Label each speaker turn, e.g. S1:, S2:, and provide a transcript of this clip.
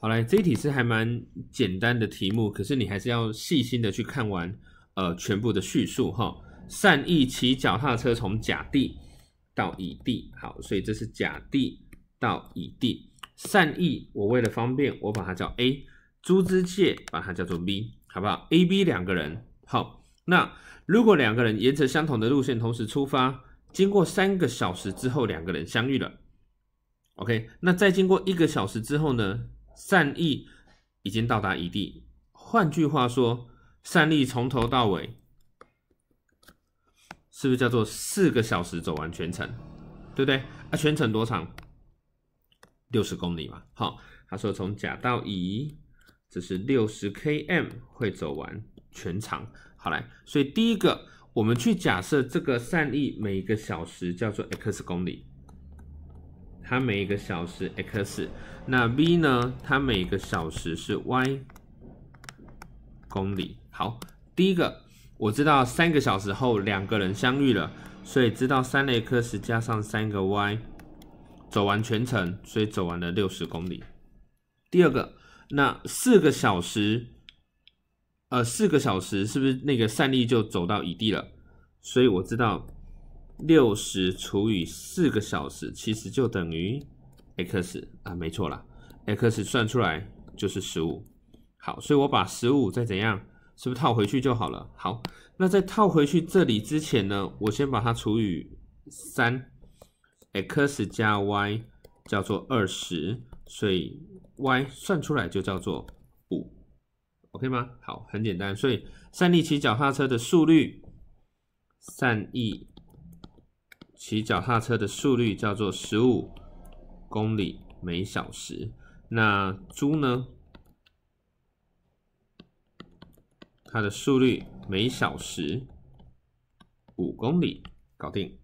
S1: 好，来这一题是还蛮简单的题目，可是你还是要细心的去看完，呃，全部的叙述哈。善意骑脚踏车从甲地到乙地，好，所以这是甲地到乙地。善意，我为了方便，我把它叫 A；朱之介，把它叫做 B，好不好？A、B 两个人，好。那如果两个人沿着相同的路线同时出发，经过三个小时之后，两个人相遇了。OK，那再经过一个小时之后呢？善意已经到达乙地，换句话说，善意从头到尾，是不是叫做四个小时走完全程？对不对？啊，全程多长？六十公里嘛。好，他说从甲到乙，这是六十 km 会走完全程。好来，所以第一个，我们去假设这个善意每个小时叫做 x 公里。它每个小时 x，那 v 呢？它每个小时是 y 公里。好，第一个，我知道三个小时后两个人相遇了，所以知道三 x 加上三个 y 走完全程，所以走完了六十公里。第二个，那四个小时，呃，四个小时是不是那个善利就走到乙地了？所以我知道。六十除以四个小时，其实就等于 x 啊，没错啦 x 算出来就是十五。好，所以我把十五再怎样，是不是套回去就好了？好，那在套回去这里之前呢，我先把它除以三，x 加 y 叫做二十，所以 y 算出来就叫做五，OK 吗？好，很简单，所以善立骑脚踏车的速率，善意。骑脚踏车的速率叫做十五公里每小时，那猪呢？它的速率每小时五公里，搞定。